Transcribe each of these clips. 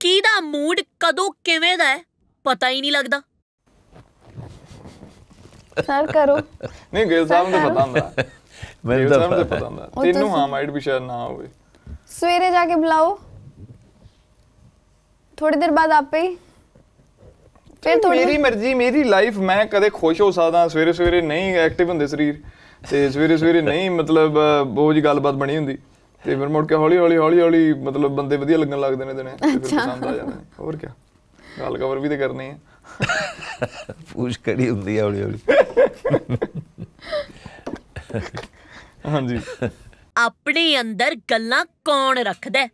ਕਿਹਦਾ ਮੂਡ ਕਦੋਂ ਕਿਵੇਂ ਦਾ ਹੈ ਪਤਾ ਹੀ ਨਹੀਂ ਲੱਗਦਾ ਸਰ ਕਰੋ ਨਹੀਂ ਗੇਲ ਸਾਹਿਬ ਨੂੰ ਪਤਾ ਹੁੰਦਾ ਮੈਨੂੰ ਤਾਂ ਪਤਾ ਹੁੰਦਾ ਤੈਨੂੰ ਹਾਂ ਮਾਈਟ ਵੀ ਸ਼ਾਇਦ ਨਾ ਹੋਵੇ ਸਵੇਰੇ ਜਾ ਕੇ ਬੁਲਾਓ ਥੋੜੀ ਦੇਰ ਬਾਅਦ ਆਪੇ ਹੀ ਫਿਰ ਥੋੜੀ ਮੇਰੀ ਮਰਜ਼ੀ ਮੇਰੀ ਲਾਈਫ ਮੈਂ ਕਦੇ ਖੁਸ਼ ਹੋ ਸਕਦਾ ਸਵੇਰੇ ਸਵੇਰੇ ਨਹੀਂ ਐਕਟਿਵ ਹੁੰਦੇ ਸਰੀਰ ਤੇ ਸਵੇਰੇ ਸਵੇਰੇ ਨਹੀਂ ਮਤਲਬ ਬੋਝ ਗੱਲਬਾਤ ਬਣੀ ਹੁੰਦੀ ਤੇ ਫਿਰ ਮੁੜ ਕੇ ਹੌਲੀ ਹੌਲੀ ਹੌਲੀ ਹੌਲੀ ਮਤਲਬ ਬੰਦੇ ਵਧੀਆ ਲੱਗਣ ਲੱਗਦੇ ਨੇ ਦਿਨੇ ਫਿਰ ਪਸੰਦ ਆ ਜਾਂਦੇ ਨੇ ਹੋਰ ਕੀ ਗੱਲ ਕਵਰ ਵੀ ਤੇ ਕਰਨੀ ਹੈ ਪੂਛ ਕੜੀ ਹੁੰਦੀ ਆ ਹੌਲੀ ਹੌਲੀ ਹਾਂਜੀ ਆਪਣੇ ਅੰਦਰ ਗੱਲਾਂ ਕੌਣ ਰੱਖਦਾ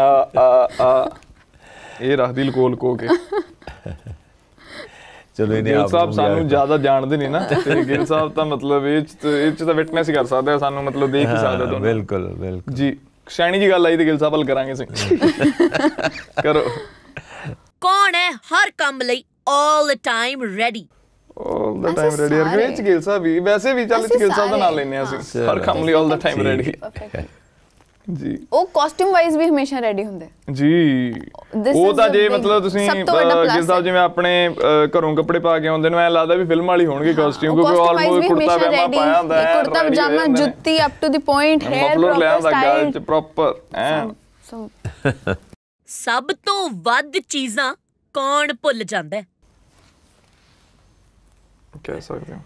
ਆ ਆ ਆ ਇਹ ਰੱਖਦੀ ਕੋਲ ਕੋ ਕੇ ਚਲੋ ਇਹਨੇ ਆਪ ਸਾਹਿਬ ਸਾਨੂੰ ਜ਼ਿਆਦਾ ਜਾਣਦੇ ਨਹੀਂ ਨਾ ਤੇ ਗਿਲ ਸਾਹਿਬ ਤਾਂ ਮਤਲਬ ਇਹ ਇਹ ਚ ਤਾਂ ਵਿਟਨੈਸ ਹੀ ਕਰ ਸਕਦੇ ਆ ਸਾਨੂੰ ਮਤਲਬ ਦੇਖ ਹੀ ਸਕਦੇ ਤੁਹਾਨੂੰ ਬਿਲਕੁਲ ਬਿਲਕੁਲ ਜੀ ਸ਼ੈਣੀ ਜੀ ਗੱਲ ਆਈ ਤੇ ਗਿਲ ਸਾਹਿਬ ਹਲ ਕਰਾਂਗੇ ਸੀ ਕਰੋ ਕੌਣ ਹੈ ਹਰ ਕੰਮ ਲਈ all the time ready all the time ready ਹਰ ਵਿੱਚ ਗਿਲ ਸਾਹਿਬ ਵੀ ਵੈਸੇ ਵੀ ਚੱਲ ਗਿਲ ਸਾਹਿਬ ਦਾ ਨਾਮ ਲੈਨੇ ਆ ਅਸੀਂ ਹਰ ਕੰਮ ਲਈ ਆਲ ਦਾ ਟਾਈਮ ਰੈਡੀ ਜੀ ਉਹ ਕਾਸਟਿਊਮ ਵਾਈਜ਼ ਵੀ ਹਮੇਸ਼ਾ ਰੈਡੀ ਹੁੰਦੇ ਜੀ ਉਹ ਤਾਂ ਜੇ ਮਤਲਬ ਤੁਸੀਂ ਜਿਸ ਦਾ ਜਿਵੇਂ ਆਪਣੇ ਘਰੋਂ ਕੱਪੜੇ ਪਾ ਕੇ ਆਉਂਦੇ ਨੂੰ ਐ ਲੱਗਦਾ ਵੀ ਫਿਲਮ ਵਾਲੀ ਹੋਣਗੇ ਕਾਸਟਿਊਮ ਕਿਉਂਕਿ ਆਲਮੋਸਟ ਕੁੜਤਾ ਪਜਾਮਾ ਪਾਇਆ ਹੁੰਦਾ ਹੈ ਕੁੜਤਾ ਪਜਾਮਾ ਜੁੱਤੀ up to the point hair proper style proper ਐ ਸਭ ਤੋਂ ਵੱਧ ਚੀਜ਼ਾਂ ਕੌਣ ਭੁੱਲ ਜਾਂਦਾ ਹੈ ਕਹਿ ਸਕਦੇ ਹਾਂ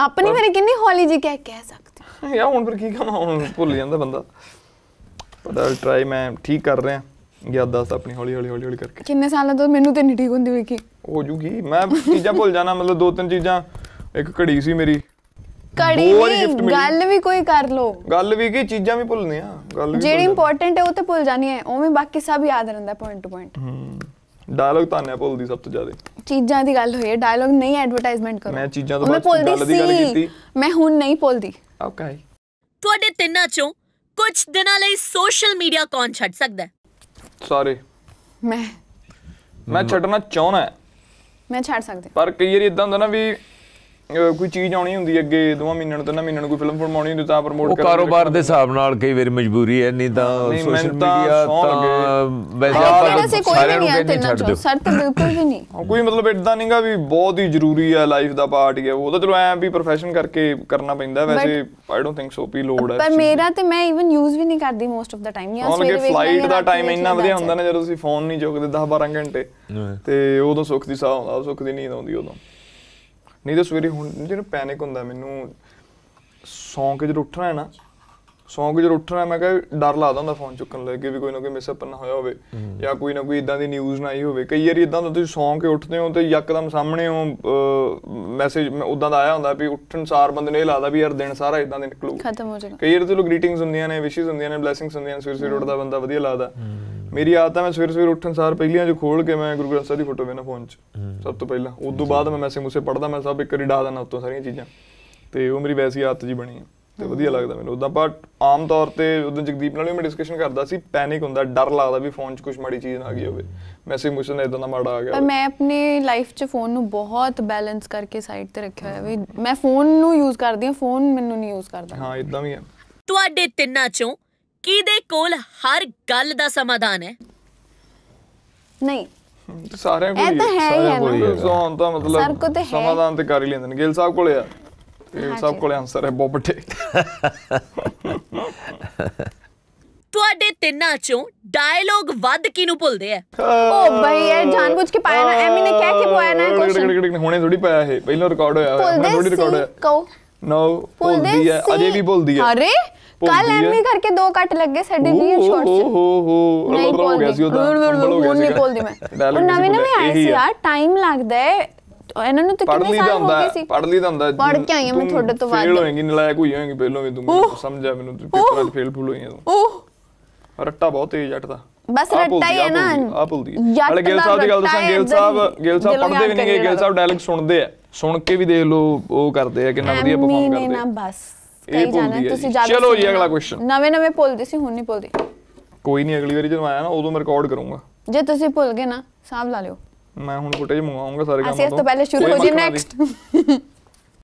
ਆਪਣੀ ਫਿਰ ਕਿੰਨੀ ਹੌਲੀ ਜੀ ਕਹਿ ਕਹਿ ਸਕਦੇ ਯਾ ਹੁਣ ਫਿਰ ਕੀ ਕਹਾਂ ਹੁਣ ਭੁੱਲ ਜਾਂਦਾ ਬੰਦਾ ਬਟ ਆਈ ਟਰਾਈ ਮੈਂ ਠੀਕ ਕਰ ਰਿਹਾ ਦੱਸ ਆਪਣੀ ਹੌਲੀ ਹੌਲੀ ਹੌਲੀ ਹੌਲੀ ਕਰਕੇ ਕਿੰਨੇ ਸਾਲਾਂ ਤੋਂ ਮੈਨੂੰ ਤੇ ਨਹੀਂ ਠੀਕ ਹੁੰਦੀ ਹੋਈ ਹੋ ਜੂਗੀ ਮੈਂ ਚੀਜ਼ਾਂ ਭੁੱਲ ਜਾਣਾ ਮਤਲਬ ਦੋ ਤਿੰਨ ਚੀਜ਼ਾਂ ਇੱਕ ਘੜੀ ਸੀ ਮੇਰੀ ਕੜੀ ਨਹੀਂ ਗੱਲ ਵੀ ਕੋਈ ਕਰ ਲੋ ਗੱਲ ਵੀ ਕੀ ਚੀਜ਼ਾਂ ਵੀ ਭੁੱਲਨੇ ਆ ਗੱਲ ਵੀ ਜਿਹੜੀ ਇੰਪੋਰਟੈਂਟ ਹੈ ਉਹ ਤੇ ਭੁੱਲ ਜਾਣੀ ਹੈ ਉਵੇਂ ਬਾਕੀ ਸਭ ਯਾਦ ਰਹਿੰਦਾ ਪੁਆਇੰਟ ਟੂ ਪੁਆਇੰਟ ਹੂੰ ਡਾਇਲੌਗ ਤਾਂ ਨਾ ਭੁੱਲਦੀ ਸਭ ਤੋਂ ਜ਼ਿਆਦਾ ਚੀਜ਼ਾਂ ਦੀ ਗੱਲ ਹੋਈ ਹੈ ਡਾਇਲੌਗ ਨਹੀਂ ਐਡਵਰਟਾਈਜ਼ਮੈਂਟ ਕਰੋ ਮੈਂ ਚੀਜ਼ਾਂ ਤੋਂ ਬਾਅਦ ਗੱਲ ਦੀ ਗੱਲ ਕੀਤੀ ਮੈਂ ਹੁਣ ਨਹੀਂ ਭੁੱਲਦੀ ਓਕੇ ਤੁਹਾਡੇ ਤਿੰਨਾਂ ਚੋਂ ਕੁਝ ਦਿਨਾਂ ਲਈ ਸੋਸ਼ਲ ਮੀਡੀਆ ਕੌਣ ਛੱਡ ਸਕਦਾ ਸਾਰੇ ਮੈਂ ਮੈਂ ਛੱਡਣਾ ਚਾਹਣਾ ਮੈਂ ਛੱਡ ਸਕਦੀ ਪਰ ਕਈ ਵਾਰੀ ਇਦਾਂ ਹੁੰਦਾ ਨਾ ਵੀ ਕੋਈ ਚੀਜ਼ ਆਉਣੀ ਹੁੰਦੀ ਅੱਗੇ ਦੋਵਾਂ ਮਹੀਨਿਆਂ ਨੂੰ ਤਿੰਨਾਂ ਮਹੀਨਿਆਂ ਨੂੰ ਕੋਈ ਫਿਲਮ ਫਰਮਾਉਣੀ ਹੁੰਦੀ ਤਾਂ ਪ੍ਰਮੋਟ ਕਰਦੇ ਉਹ ਕਾਰੋਬਾਰ ਦੇ ਹਿਸਾਬ ਨਾਲ ਕਈ ਵਾਰ ਮਜਬੂਰੀ ਹੈ ਨਹੀਂ ਤਾਂ ਸੋਸ਼ਲ ਮੀਡੀਆ ਤਾਂ ਵੈਸੇ ਆਪਾਂ ਸਾਰਿਆਂ ਨੂੰ ਕਹਿੰਦੇ ਛੱਡ ਦਿਓ ਸਰ ਤਾਂ ਬਿਲਕੁਲ ਵੀ ਨਹੀਂ ਕੋਈ ਮਤਲਬ ਇਦਾਂ ਨਹੀਂਗਾ ਵੀ ਬਹੁਤ ਹੀ ਜ਼ਰੂਰੀ ਹੈ ਲਾਈਫ ਦਾ ਪਾਰਟ ਹੀ ਹੈ ਉਹ ਤਾਂ ਚਲੋ ਐ ਵੀ ਪ੍ਰੋਫੈਸ਼ਨ ਕਰਕੇ ਕਰਨਾ ਪੈਂਦਾ ਵੈਸੇ ਆਈ ਡੋਨਟ ਥਿੰਕ ਸੋ ਵੀ ਲੋਡ ਹੈ ਪਰ ਮੇਰਾ ਤੇ ਮੈਂ ਇਵਨ ਯੂਜ਼ ਵੀ ਨਹੀਂ ਕਰਦੀ ਮੋਸਟ ਆਫ ਦਾ ਟਾਈਮ ਯਾ ਸਵੇਰੇ ਵੇਖ ਫਲਾਈਟ ਦਾ ਟਾਈਮ ਇੰਨਾ ਵਧੀਆ ਹੁੰਦਾ ਨਾ ਜਦੋਂ ਤੁਸੀਂ ਫੋਨ ਨਹੀਂ ਚੁੱਕਦੇ 10 12 ਘੰਟੇ ਤੇ ਉਦੋਂ ਸੁੱਖ ਦੀ ਸਾਹ ਆਉਂਦਾ ਸੁੱਖ ਦੀ ਨੀਂਦ ਆਉਂਦੀ ਉਦੋਂ ਨਹੀਂ ਤਾਂ ਸਵੇਰੇ ਹੁਣ ਜਿਹੜਾ ਪੈਨਿਕ ਹੁੰਦਾ ਮੈਨੂੰ ਸੌਂ ਕੇ ਉੱਠਣਾ ਹੈ ਨਾ ਸੌਂ ਕੇ ਉੱਠਣਾ ਮੈਂ ਕਹਿੰਦਾ ਡਰ ਲੱਗਦਾ ਹੁੰਦਾ ਫੋਨ ਚੁੱਕਣ ਲੱਗੇ ਵੀ ਕੋਈ ਨਾ ਕੋਈ ਮਿਸਅਪ ਨਾ ਹੋਇਆ ਹੋਵੇ ਜਾਂ ਕੋਈ ਨਾ ਕੋਈ ਇਦਾਂ ਦੀ ਨਿਊਜ਼ ਨਾ ਆਈ ਹੋਵੇ ਕਈ ਵਾਰੀ ਇਦਾਂ ਹੁੰਦਾ ਤੁਸੀਂ ਸੌਂ ਕੇ ਉੱਠਦੇ ਹੋ ਤੇ ਯਕਦਮ ਸਾਹਮਣੇ ਹੋ ਮੈਸੇਜ ਉਦਾਂ ਦਾ ਆਇਆ ਹੁੰਦਾ ਵੀ ਉੱਠਣ ਸਾਰ ਬੰਦੇ ਨੇ ਲੱਗਦਾ ਵੀ ਯਾਰ ਦਿਨ ਸਾਰਾ ਇਦਾਂ ਦੇ ਨਿਕਲੂ ਖਤਮ ਹੋ ਜਾਏਗਾ ਕਈ ਵਾਰੀ ਤੇ ਲੋ ਗ੍ਰੀਟਿੰਗਸ ਹੁੰਦੀਆਂ ਨੇ ਵਿਸ਼ੇਸ ਹੁੰਦੀਆਂ ਨੇ ਬਲੇਸਿੰਗਸ ਹੁੰਦੀਆਂ ਨੇ ਸਵੇਰ ਸਵੇਰ ਉੱਠਦਾ ਬੰਦਾ ਵਧੀਆ ਲੱਗਦਾ ਮੇਰੀ ਆਦਤ ਹੈ ਮੈਂ ਸਵੇਰ ਸਵੇਰ ਉੱਠਣ ਸਾਰ ਪਹਿਲੀਆਂ ਜੋ ਖੋਲ ਕੇ ਮੈਂ ਗੁਰੂ ਗ੍ਰੰਥ ਸਾਹਿਬ ਦੀ ਫੋਟੋ ਵੇਖਣਾ ਫੋਨ 'ਚ ਸਭ ਤੋਂ ਪਹਿਲਾਂ ਉਸ ਤੋਂ ਬਾਅਦ ਮੈਂ ਮੈਸੇਜ ਮੂਸੇ ਪੜਦਾ ਮੈਂ ਸਭ ਇੱਕ ਵਾਰੀ ਡਾ ਦਿੰਦਾ ਉਤੋਂ ਸਾਰੀਆਂ ਚੀਜ਼ਾਂ ਤੇ ਉਹ ਮੇਰੀ ਵੈਸੀ ਆਦਤ ਜੀ ਬਣੀ ਹੈ ਤੇ ਵਧੀਆ ਲੱਗਦਾ ਮੈਨੂੰ ਉਦਾਂ ਬਟ ਆਮ ਤੌਰ ਤੇ ਉਦੋਂ ਜਗਦੀਪ ਨਾਲ ਵੀ ਮੈਂ ਡਿਸਕਸ਼ਨ ਕਰਦਾ ਸੀ ਪੈਨਿਕ ਹੁੰਦਾ ਡਰ ਲੱਗਦਾ ਵੀ ਫੋਨ 'ਚ ਕੁਝ ਮਾੜੀ ਚੀਜ਼ ਨਾ ਆ ਗਈ ਹੋਵੇ ਮੈਸੇਜ ਨਾਲ ਇਦਾਂ ਦਾ ਮਾੜਾ ਆ ਗਿਆ ਪਰ ਮੈਂ ਆਪਣੀ ਲਾਈਫ 'ਚ ਫੋਨ ਨੂੰ ਬਹੁਤ ਬੈਲੈਂਸ ਕਰਕੇ ਸਾਈਡ ਤੇ ਰੱਖਿਆ ਹੋਇਆ ਵੀ ਮੈਂ ਫੋਨ ਨੂੰ ਯੂਜ਼ ਕਰਦੀ ਹਾਂ ਫੋਨ ਮੈਨੂੰ ਨਹੀਂ ਯੂਜ਼ ਕਰਦਾ ਹਾਂ ਇਦਾਂ ਵੀ ਹੈ ਤੁਹਾਡੇ ਤਿੰਨਾਂ 'ਚੋਂ ਕਿਹਦੇ ਕੋਲ ਹਰ ਗੱਲ ਦਾ ਸਮਾਧਾਨ ਹੈ ਨਹੀਂ ਸਾਰਿਆਂ ਕੋਲ ਇਹ ਤਾਂ ਹੈ ਹੀ ਹੈ ਨਾ ਜ਼ੋਨ ਦਾ ਮਤਲਬ ਸਮਾਧਾਨ ਤੇ ਕਰ ਹੀ ਲੈਂਦੇ ਨੇ ਗਿੱਲ ਸਾਹਿਬ ਕੋਲੇ ਆ ਗਿੱਲ ਸਾਹਿਬ ਕੋਲੇ ਆਨਸਰ ਹੈ ਬੋਬਟੇ ਤੁਹਾਡੇ ਤਿੰਨਾਂ ਚੋਂ ਡਾਇਲੋਗ ਵੱਧ ਕਿਨੂੰ ਭੁੱਲਦੇ ਆ ਓ ਬਈ ਇਹ ਜਾਣਬੁੱਝ ਕੇ ਪਾਇਆ ਨਾ ਐਮੀ ਨੇ ਕਹਿ ਕੇ ਪਾਇਆ ਨਾ ਕੁਐਸਚਨ ਹੁਣੇ ਥੋੜੀ ਪਾਇਆ ਇਹ ਪਹਿਲਾਂ ਰਿਕਾਰਡ ਹੋਇਆ ਮੈਂ ਥੋੜੀ ਰਿਕਾਰਡ ਹੋਇਆ ਕਹੋ ਨੋ ਭੁੱਲਦੀ ਹੈ ਅਜੇ ਵੀ ਭੁੱਲਦੀ ਹੈ ਅਰੇ ਕੱਲ ਐਵੇਂ ਕਰਕੇ ਦੋ ਕੱਟ ਲੱਗੇ ਸਾਡੇ ਵੀ ਸ਼ਾਰਟਸ ਹੋ ਹੋ ਹੋ ਨਹੀਂ ਬੋਲਦੀ ਹੁਣ ਨਹੀਂ ਬੋਲਦੀ ਮੈਂ ਉਹ ਨਵੇਂ ਨਵੇਂ ਆਏ ਸੀ ਯਾਰ ਟਾਈਮ ਲੱਗਦਾ ਹੈ ਇਹਨਾਂ ਨੂੰ ਤਾਂ ਕਿੰਨੇ ਸਾਲ ਹੋ ਗਏ ਸੀ ਪੜ ਲਈ ਤਾਂ ਹੁੰਦਾ ਪੜ ਕੇ ਆਈ ਮੈਂ ਤੁਹਾਡੇ ਤੋਂ ਬਾਅਦ ਫੇਲ ਹੋਏਗੀ ਨਲਾਇਕ ਹੋਈ ਹੋਏਗੀ ਪਹਿਲਾਂ ਵੀ ਤੂੰ ਸਮਝਾ ਮੈਨੂੰ ਤੂੰ ਪੇਪਰ ਫੇਲ ਫੁੱਲ ਹੋਈ ਤੂੰ ਓਹ ਰੱਟਾ ਬਹੁਤ ਤੇਜ਼ ਜੱਟ ਦਾ ਬਸ ਰੱਟਾ ਹੀ ਹੈ ਨਾ ਆ ਭੁੱਲਦੀ ਹੈ ਗਿਲ ਸਾਹਿਬ ਦੀ ਗੱਲ ਦੱਸਾਂ ਗਿਲ ਸਾਹਿਬ ਗਿਲ ਸਾਹਿਬ ਪੜਦੇ ਵੀ ਨਹੀਂ ਗਿਲ ਸਾਹਿਬ ਡਾਇਲੌਗ ਸੁਣਦੇ ਆ ਸੁਣ ਕੇ ਵੀ ਦੇਖ ਲਓ ਉਹ ਕਰਦੇ ਆ ਕਿੰਨਾ ਵਧੀਆ ਪਰਫਾਰਮ ਕਰਦੇ ਆ ਨਹੀਂ ਨਾ ਬਸ ਇਹ ਤੁਸੀਂ ਜਾ ਚਲੋ ਜੀ ਅਗਲਾ ਕੁਐਸਚਨ ਨਵੇਂ ਨਵੇਂ ਭੁੱਲਦੇ ਸੀ ਹੁਣ ਨਹੀਂ ਭੁੱਲਦੇ ਕੋਈ ਨਹੀਂ ਅਗਲੀ ਵਾਰੀ ਜਦੋਂ ਆਇਆ ਨਾ ਉਦੋਂ ਮੈਂ ਰਿਕਾਰਡ ਕਰੂੰਗਾ ਜੇ ਤੁਸੀਂ ਭੁੱਲ ਗਏ ਨਾ ਸਾਹਬ ਲਾ ਲਿਓ ਮੈਂ ਹੁਣ ਫੁਟੇਜ ਮੰਗਾਉਂਗਾ ਸਾਰੇ ਕੰਮ ਤੋਂ ਅਸੀਂ ਇਸ ਤੋਂ ਪਹਿਲੇ ਸ਼ੁਰੂ ਹੋ ਜੀ ਨੈਕਸਟ